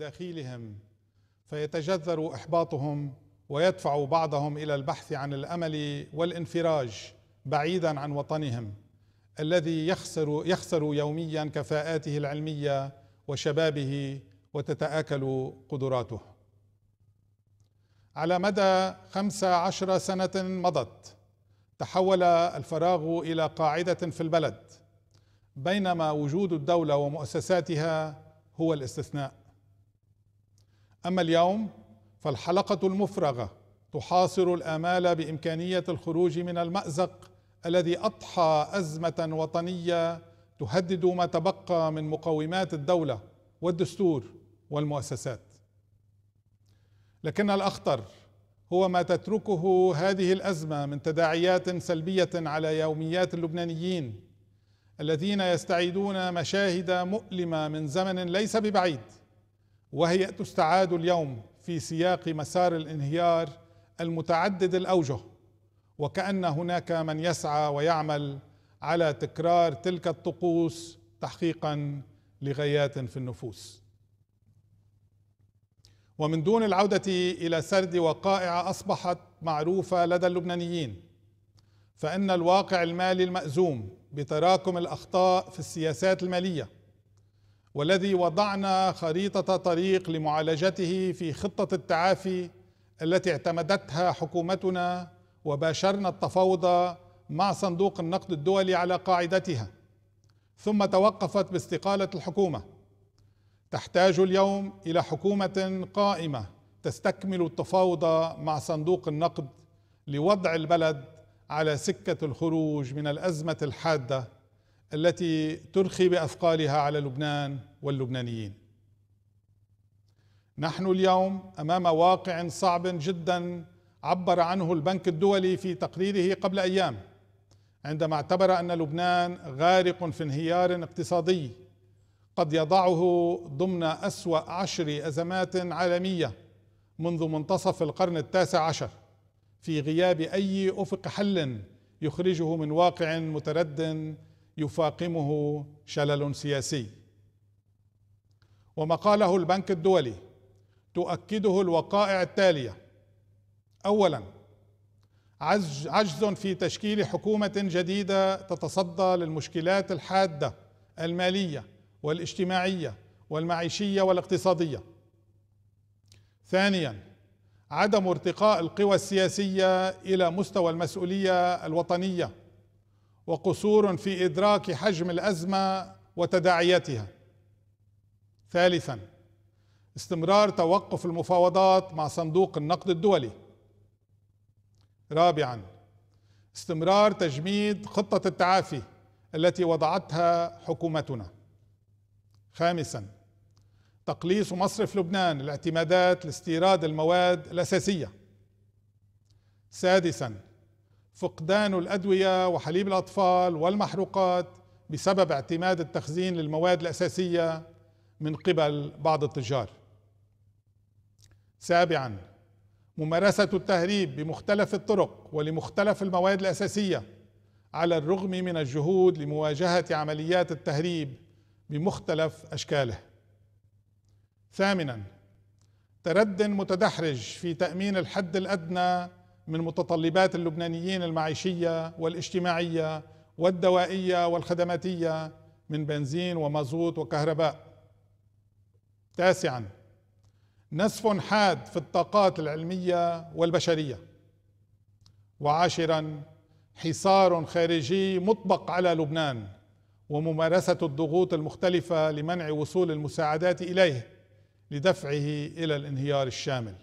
داخلهم فيتجذر احباطهم ويدفع بعضهم الى البحث عن الامل والانفراج بعيدا عن وطنهم الذي يخسر يخسر يوميا كفاءاته العلميه وشبابه وتتآكل قدراته على مدى خمس عشر سنة مضت تحول الفراغ إلى قاعدة في البلد بينما وجود الدولة ومؤسساتها هو الاستثناء اما اليوم فالحلقه المفرغه تحاصر الامال بامكانيه الخروج من المازق الذي اضحى ازمه وطنيه تهدد ما تبقى من مقومات الدوله والدستور والمؤسسات لكن الاخطر هو ما تتركه هذه الازمه من تداعيات سلبيه على يوميات اللبنانيين الذين يستعيدون مشاهد مؤلمه من زمن ليس ببعيد وهي تستعاد اليوم في سياق مسار الانهيار المتعدد الاوجه وكان هناك من يسعى ويعمل على تكرار تلك الطقوس تحقيقا لغايات في النفوس ومن دون العوده الى سرد وقائع اصبحت معروفه لدى اللبنانيين فان الواقع المالي المازوم بتراكم الاخطاء في السياسات الماليه والذي وضعنا خريطه طريق لمعالجته في خطه التعافي التي اعتمدتها حكومتنا وباشرنا التفاوض مع صندوق النقد الدولي على قاعدتها ثم توقفت باستقاله الحكومه تحتاج اليوم الى حكومه قائمه تستكمل التفاوض مع صندوق النقد لوضع البلد على سكه الخروج من الازمه الحاده التي ترخي باثقالها على لبنان واللبنانيين نحن اليوم امام واقع صعب جدا عبر عنه البنك الدولي في تقريره قبل ايام عندما اعتبر ان لبنان غارق في انهيار اقتصادي قد يضعه ضمن اسوا عشر ازمات عالميه منذ منتصف القرن التاسع عشر في غياب اي افق حل يخرجه من واقع متردد يفاقمه شلل سياسي وما قاله البنك الدولي تؤكده الوقائع التاليه اولا عجز في تشكيل حكومه جديده تتصدى للمشكلات الحاده الماليه والاجتماعيه والمعيشيه والاقتصاديه ثانيا عدم ارتقاء القوى السياسيه الى مستوى المسؤوليه الوطنيه وقصور في ادراك حجم الازمه وتداعياتها ثالثا استمرار توقف المفاوضات مع صندوق النقد الدولي رابعا استمرار تجميد خطه التعافي التي وضعتها حكومتنا خامسا تقليص مصرف لبنان الاعتمادات لاستيراد المواد الاساسيه سادسا فقدان الادويه وحليب الاطفال والمحروقات بسبب اعتماد التخزين للمواد الاساسيه من قبل بعض التجار. سابعا ممارسه التهريب بمختلف الطرق ولمختلف المواد الاساسيه على الرغم من الجهود لمواجهه عمليات التهريب بمختلف اشكاله. ثامنا تردد متدحرج في تامين الحد الادنى من متطلبات اللبنانيين المعيشيه والاجتماعيه والدوائيه والخدماتيه من بنزين ومازوت وكهرباء. تاسعا نسف حاد في الطاقات العلميه والبشريه. وعاشرا حصار خارجي مطبق على لبنان وممارسه الضغوط المختلفه لمنع وصول المساعدات اليه لدفعه الى الانهيار الشامل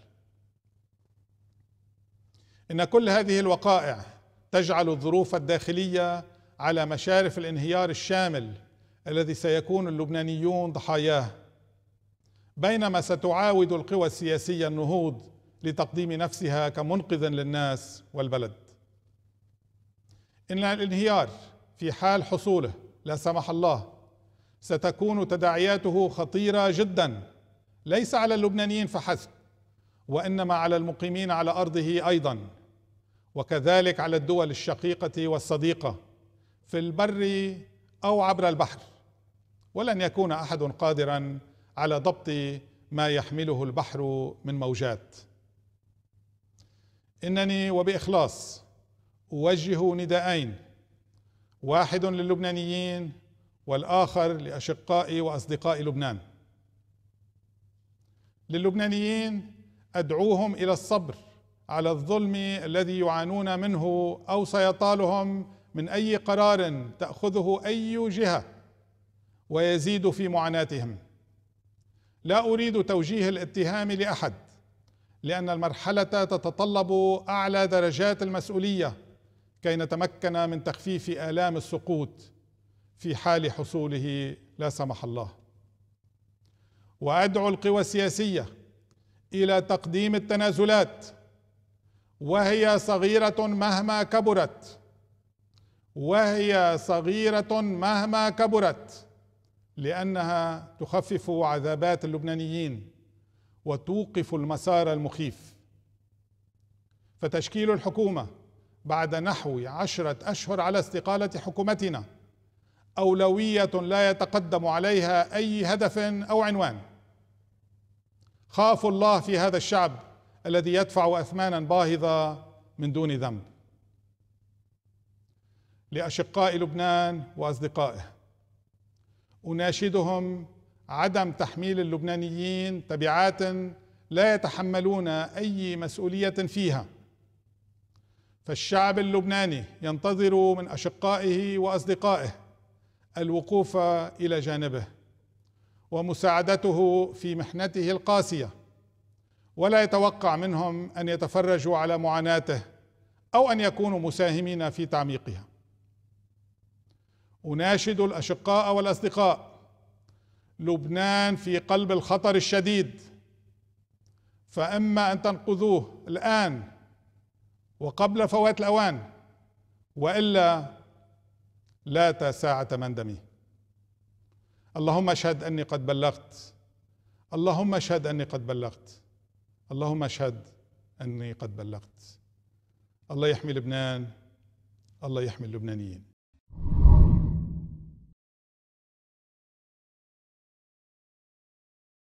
ان كل هذه الوقائع تجعل الظروف الداخليه على مشارف الانهيار الشامل الذي سيكون اللبنانيون ضحاياه بينما ستعاود القوى السياسيه النهوض لتقديم نفسها كمنقذ للناس والبلد ان الانهيار في حال حصوله لا سمح الله ستكون تداعياته خطيره جدا ليس على اللبنانيين فحسب وانما على المقيمين على ارضه ايضا وكذلك على الدول الشقيقه والصديقه في البر او عبر البحر ولن يكون احد قادرا على ضبط ما يحمله البحر من موجات انني وباخلاص اوجه نداءين واحد للبنانيين والاخر لاشقائي واصدقائي لبنان للبنانيين ادعوهم الى الصبر على الظلم الذي يعانون منه او سيطالهم من اي قرار تاخذه اي جهه ويزيد في معاناتهم لا اريد توجيه الاتهام لاحد لان المرحله تتطلب اعلى درجات المسؤوليه كي نتمكن من تخفيف الام السقوط في حال حصوله لا سمح الله وادعو القوى السياسيه الى تقديم التنازلات وهي صغيرة مهما كبرت وهي صغيرة مهما كبرت لأنها تخفف عذابات اللبنانيين وتوقف المسار المخيف فتشكيل الحكومة بعد نحو عشرة أشهر على استقالة حكومتنا أولوية لا يتقدم عليها أي هدف أو عنوان خاف الله في هذا الشعب الذي يدفع اثمانا باهظه من دون ذنب لاشقاء لبنان واصدقائه اناشدهم عدم تحميل اللبنانيين تبعات لا يتحملون اي مسؤوليه فيها فالشعب اللبناني ينتظر من اشقائه واصدقائه الوقوف الى جانبه ومساعدته في محنته القاسيه ولا يتوقع منهم ان يتفرجوا على معاناته او ان يكونوا مساهمين في تعميقها اناشد الاشقاء والاصدقاء لبنان في قلب الخطر الشديد فاما ان تنقذوه الان وقبل فوات الاوان والا لا ساعه دمي اللهم اشهد اني قد بلغت اللهم اشهد اني قد بلغت اللهم اشهد اني قد بلغت الله يحمي لبنان الله يحمي اللبنانيين